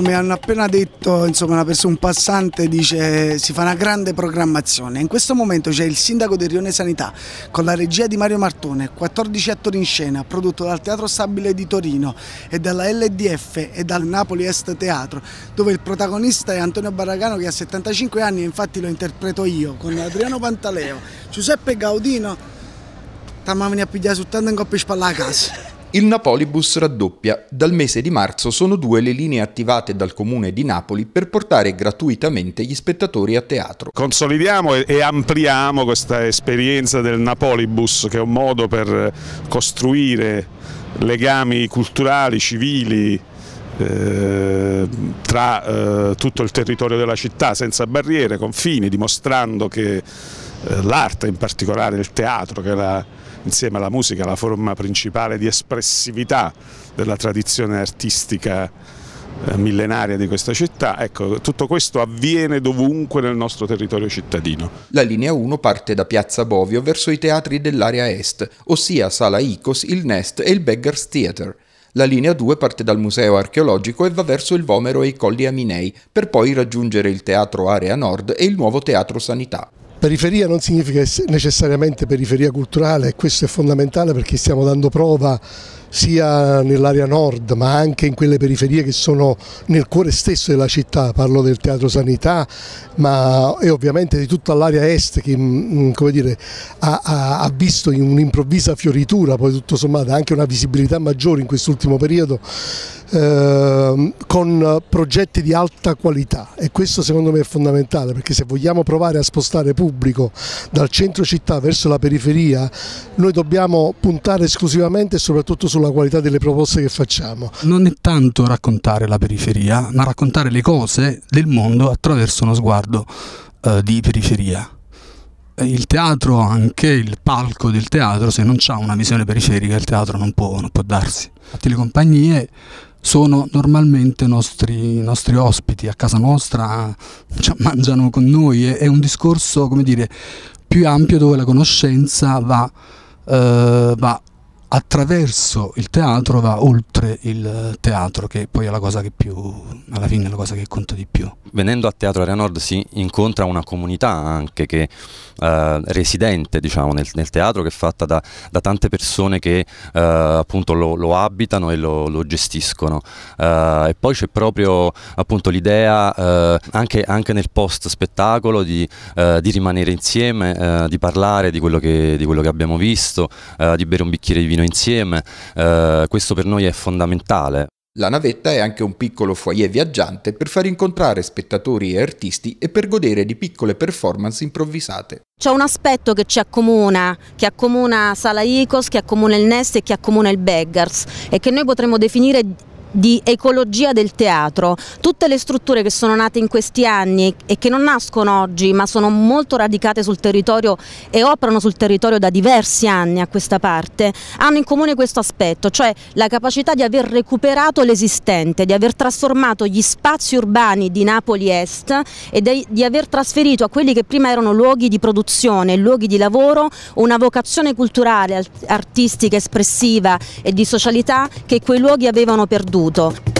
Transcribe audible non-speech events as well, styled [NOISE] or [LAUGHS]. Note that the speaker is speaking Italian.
come hanno appena detto insomma, persona, un passante dice si fa una grande programmazione. In questo momento c'è il sindaco del Rione Sanità con la regia di Mario Martone, 14 attori in scena, prodotto dal Teatro Stabile di Torino e dalla LDF e dal Napoli Est Teatro, dove il protagonista è Antonio Barragano che ha 75 anni e infatti lo interpreto io, con Adriano Pantaleo, Giuseppe Gaudino, tamma a pigliare soltanto in coppia spalla a casa. Il Napolibus raddoppia. Dal mese di marzo sono due le linee attivate dal comune di Napoli per portare gratuitamente gli spettatori a teatro. Consolidiamo e ampliamo questa esperienza del Napolibus che è un modo per eh, costruire legami culturali, civili, eh, tra eh, tutto il territorio della città senza barriere, confini, dimostrando che eh, l'arte in particolare, il teatro che la, insieme alla musica è la forma principale di espressività della tradizione artistica eh, millenaria di questa città, ecco, tutto questo avviene dovunque nel nostro territorio cittadino. La linea 1 parte da Piazza Bovio verso i teatri dell'area est, ossia Sala Icos, il Nest e il Beggars Theatre. La linea 2 parte dal museo archeologico e va verso il Vomero e i Colli Aminei, per poi raggiungere il teatro Area Nord e il nuovo teatro Sanità. Periferia non significa necessariamente periferia culturale e questo è fondamentale perché stiamo dando prova sia nell'area nord ma anche in quelle periferie che sono nel cuore stesso della città, parlo del Teatro Sanità ma, e ovviamente di tutta l'area est che mm, mm, dire, ha, ha, visto in un'improvvisa fioritura, poi tutto sommato anche una visibilità maggiore in quest'ultimo periodo eh, con progetti di alta qualità e questo secondo me è fondamentale perché se vogliamo provare a spostare pubblico dal centro città verso la periferia noi dobbiamo puntare esclusivamente e soprattutto su sulla qualità delle proposte che facciamo. Non è tanto raccontare la periferia, ma raccontare le cose del mondo attraverso uno sguardo eh, di periferia il teatro, anche il palco del teatro, se non ha una visione periferica, il teatro non può, non può darsi. Infatti le compagnie sono normalmente nostri, nostri ospiti a casa nostra, [LAUGHS] cioè, mangiano con noi, è, è un discorso dire, più ampio dove la conoscenza va, eh, va attraverso il teatro va oltre il teatro che poi è la cosa che più alla fine è la cosa che conta di più venendo a Teatro Area Nord si incontra una comunità anche che eh, residente diciamo, nel, nel, teatro che è fatta da, da tante persone che eh, appunto lo, lo, abitano e lo, lo gestiscono eh, e poi c'è proprio appunto l'idea eh, anche, anche, nel post spettacolo di, eh, di rimanere insieme eh, di parlare di quello, che, di quello che abbiamo visto di bere un bicchiere di vino bambino insieme, eh, questo per noi è fondamentale. La navetta è anche un piccolo foyer viaggiante per far incontrare spettatori e artisti e per godere di piccole performance improvvisate. C'è un aspetto che ci accomuna, che accomuna Sala Icos, che accomuna il Nest e che accomuna il Beggars e che noi potremmo definire di ecologia del teatro. Tutte le strutture che sono nate in questi anni e che non nascono oggi ma sono molto radicate sul territorio e operano sul territorio da diversi anni a questa parte, hanno in comune questo aspetto, cioè la capacità di aver recuperato l'esistente, di aver trasformato gli spazi urbani di Napoli Est e di aver trasferito a quelli che prima erano luoghi di produzione, luoghi di lavoro, una vocazione culturale, artistica, espressiva e di socialità che quei luoghi avevano perduto perduto.